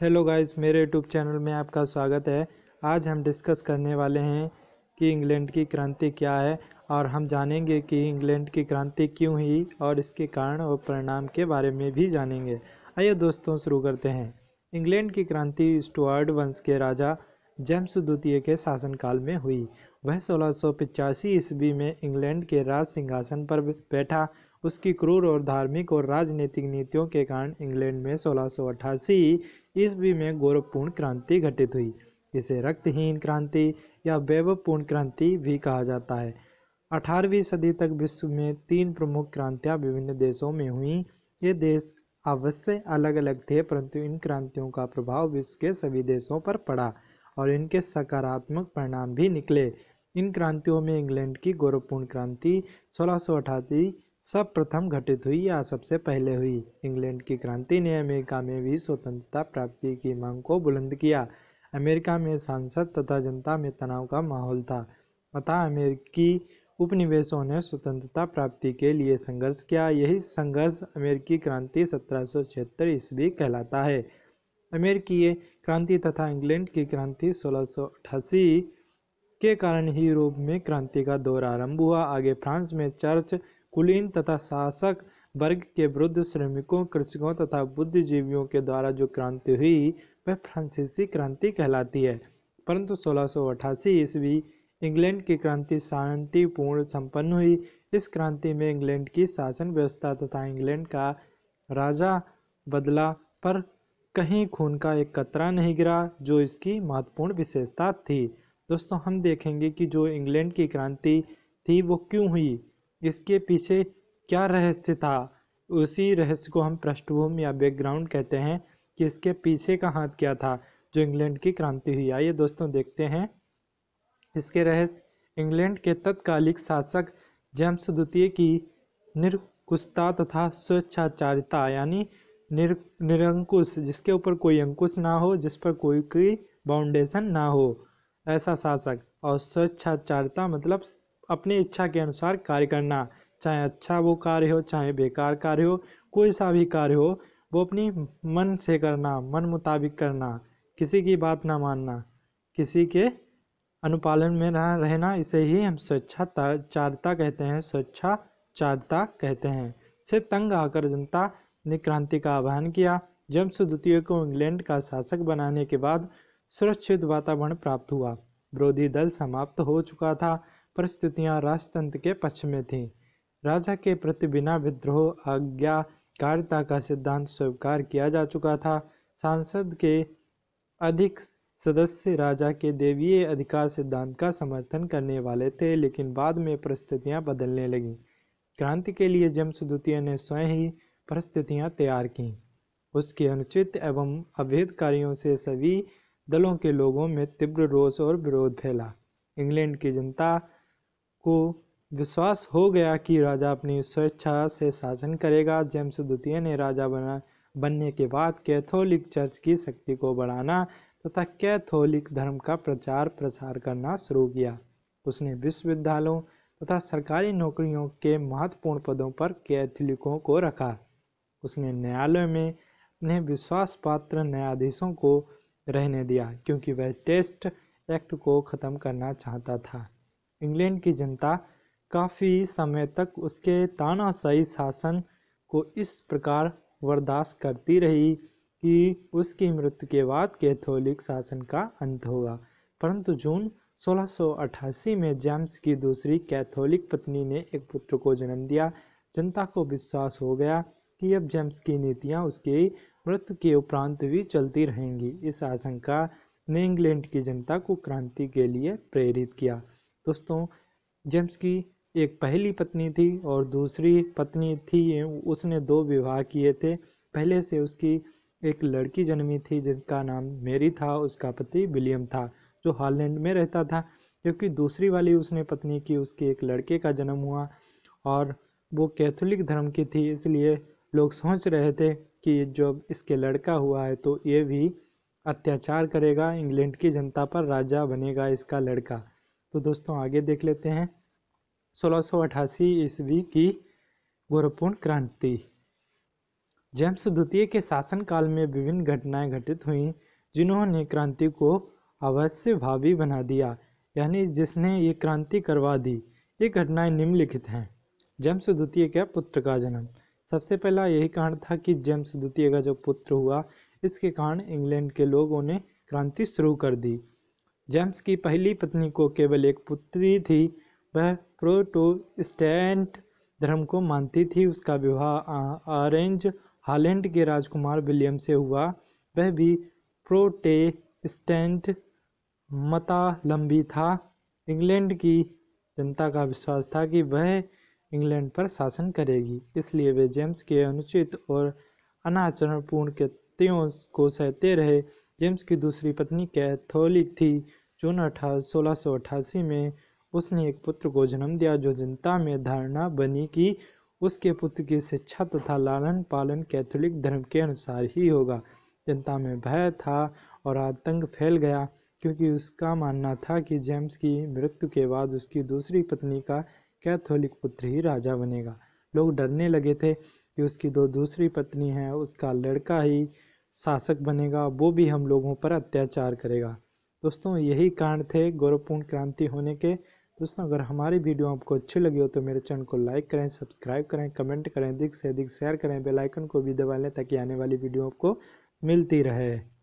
hello guys मेरे YouTube channel में आपका स्वागत है आज हम डिस्कस करने वाले हैं कि इंग्लैंड की क्रांति क्या है और हम जानेंगे कि इंग्लैंड की क्रांति क्यों हुई और इसके कारण और परिणाम के बारे में भी जानेंगे आइए दोस्तों शुरू करते हैं इंग्लैंड की क्रांति स्टुअर्ड वंश के राजा जेम्स द्वितीय के शासनकाल में हुई वह सोलह ईस्वी में इंग्लैंड के राज सिंहासन पर बैठा उसकी क्रूर और धार्मिक और राजनीतिक नीतियों के कारण इंग्लैंड में सोलह ईस्वी में गौरवपूर्ण क्रांति घटित हुई इसे रक्तहीन क्रांति या वैभवपूर्ण क्रांति भी कहा जाता है अठारहवीं सदी तक विश्व में तीन प्रमुख क्रांतियाँ विभिन्न देशों में हुई ये देश अवश्य अलग अलग थे परंतु इन क्रांतियों का प्रभाव विश्व के सभी देशों पर पड़ा और इनके सकारात्मक परिणाम भी निकले इन क्रांतियों में इंग्लैंड की गौरवपूर्ण क्रांति सोलह सब प्रथम घटित हुई या सबसे पहले हुई इंग्लैंड की क्रांति ने अमेरिका में भी स्वतंत्रता प्राप्ति की मांग को बुलंद किया अमेरिका में सांसद तथा जनता में तनाव का माहौल था अतः अमेरिकी उपनिवेशों ने स्वतंत्रता प्राप्ति के लिए संघर्ष किया यही संघर्ष अमेरिकी क्रांति सत्रह सौ छिहत्तर ईस्वी कहलाता है अमेरिकी क्रांति तथा इंग्लैंड की क्रांति सोलह सौ अठासी के कारण ही यूरोप में क्रांति का दौर आरंभ हुआ आगे फ्रांस में चर्च कुलीन तथा शासक वर्ग के विरुद्ध श्रमिकों कृषकों तथा बुद्धिजीवियों के द्वारा जो क्रांति हुई वह फ्रांसीसी क्रांति कहलाती है परंतु सोलह सौ ईस्वी इंग्लैंड की क्रांति शांतिपूर्ण संपन्न हुई इस क्रांति में इंग्लैंड की शासन व्यवस्था तथा इंग्लैंड का राजा बदला पर कहीं खून का एक कतरा नहीं गिरा जो इसकी महत्वपूर्ण विशेषता थी दोस्तों हम देखेंगे कि जो इंग्लैंड की क्रांति थी वो क्यों हुई इसके पीछे क्या रहस्य था उसी रहस्य को हम पृष्ठभूमि या बैकग्राउंड कहते हैं कि इसके पीछे का हाथ क्या था जो इंग्लैंड की क्रांति हुई आइए दोस्तों देखते हैं इसके रहस्य इंग्लैंड के तत्कालिक शासक जेम्स द्वितीय की निरकुशता तथा स्वेच्छाचारिता यानी निर निरंकुश जिसके ऊपर कोई अंकुश ना हो जिस पर कोई कोई बाउंडेशन ना हो ऐसा शासक और स्वेच्छाचारिता मतलब अपनी इच्छा के अनुसार कार्य करना चाहे अच्छा वो कार्य हो चाहे बेकार कार्य हो कोई सा भी कार्य हो वो अपनी मन से करना मन मुताबिक करना किसी की बात ना मानना किसी के अनुपालन में रह रहना इसे ही हम स्वेच्छाचारिता कहते हैं स्वेच्छाचारिता कहते हैं से तंग आकर जनता ने क्रांति का आह्वान किया जम्स द्वितीय को इंग्लैंड का शासक बनाने के बाद सुरक्षित वातावरण प्राप्त हुआ विरोधी दल समाप्त हो चुका था परिस्थितियां राजतंत्र के पक्ष में थीं राजा के प्रति बिना विद्रोह आज्ञाकारिता का सिद्धांत स्वीकार किया जा चुका था सांसद के अधिक सदस्य राजा के देवीय अधिकार सिद्धांत का समर्थन करने वाले थे लेकिन बाद में परिस्थितियां बदलने लगीं क्रांति के लिए जेम्स द्वितीय ने स्वयं ही परिस्थितियां तैयार कीं उसके अनुचित एवं अवैध कार्यों से सभी दलों के लोगों में तीव्र रोष और विरोध फैला इंग्लैंड की जनता को विश्वास हो गया कि राजा अपनी स्वेच्छा से शासन करेगा जेम्स द्वितीय ने राजा बना बनने के बाद कैथोलिक चर्च की शक्ति को बढ़ाना तथा कैथोलिक धर्म का प्रचार प्रसार करना शुरू किया उसने विश्वविद्यालयों तथा सरकारी नौकरियों के महत्वपूर्ण पदों पर कैथोलिकों को रखा उसने न्यायालय में अपने विश्वास पात्र न्यायाधीशों को रहने दिया क्योंकि वह टेस्ट एक्ट को ख़त्म करना चाहता था इंग्लैंड की जनता काफ़ी समय तक उसके तानाशाही शासन को इस प्रकार बर्दाश्त करती रही कि उसकी मृत्यु के बाद कैथोलिक शासन का अंत होगा परंतु जून 1688 में जेम्स की दूसरी कैथोलिक पत्नी ने एक पुत्र को जन्म दिया जनता को विश्वास हो गया कि अब जेम्स की नीतियां उसकी मृत्यु के उपरांत भी चलती रहेंगी इस आशंका ने इंग्लैंड की जनता को क्रांति के लिए प्रेरित किया दोस्तों जेम्स की एक पहली पत्नी थी और दूसरी पत्नी थी उसने दो विवाह किए थे पहले से उसकी एक लड़की जन्मी थी जिसका नाम मेरी था उसका पति विलियम था जो हॉलैंड में रहता था जबकि दूसरी वाली उसने पत्नी की उसके एक लड़के का जन्म हुआ और वो कैथोलिक धर्म की थी इसलिए लोग सोच रहे थे कि जब इसके लड़का हुआ है तो ये भी अत्याचार करेगा इंग्लैंड की जनता पर राजा बनेगा इसका लड़का तो दोस्तों आगे देख लेते हैं सोलह सौ ईस्वी की गौरवपूर्ण क्रांति जेम्स द्वितीय के शासनकाल में विभिन्न घटनाएं घटित हुईं जिन्होंने क्रांति को अवश्य भावी बना दिया यानी जिसने ये क्रांति करवा दी ये घटनाएं निम्नलिखित हैं जेम्स द्वितीय के पुत्र का जन्म सबसे पहला यही कारण था कि जेम्स द्वितीय का जो पुत्र हुआ इसके कारण इंग्लैंड के लोगों ने क्रांति शुरू कर दी जेम्स की पहली पत्नी को केवल एक पुत्री थी वह प्रोटोस्टेंट धर्म को मानती थी उसका विवाह ऑरेंज हालेंड के राजकुमार विलियम से हुआ वह भी प्रोटेस्टेंट मतालंबी था इंग्लैंड की जनता का विश्वास था कि वह इंग्लैंड पर शासन करेगी इसलिए वे जेम्स के अनुचित और अनाचरणपूर्ण कृत्यों को सहते रहे जेम्स की दूसरी पत्नी कैथोलिक थी जून अठारह सोलह में उसने एक पुत्र को जन्म दिया जो जनता में धारणा बनी कि उसके पुत्र की शिक्षा तथा लालन पालन कैथोलिक धर्म के अनुसार ही होगा जनता में भय था और आतंक फैल गया क्योंकि उसका मानना था कि जेम्स की मृत्यु के बाद उसकी दूसरी पत्नी का कैथोलिक पुत्र ही राजा बनेगा लोग डरने लगे थे कि उसकी दो दूसरी पत्नी है उसका लड़का ही शासक बनेगा वो भी हम लोगों पर अत्याचार करेगा दोस्तों यही कारण थे गौरवपूर्ण क्रांति होने के दोस्तों अगर हमारी वीडियो आपको अच्छी लगी हो तो मेरे चैनल को लाइक करें सब्सक्राइब करें कमेंट करें अधिक से अधिक शेयर करें बेलाइकन को भी दबा लें ताकि आने वाली वीडियो आपको मिलती रहे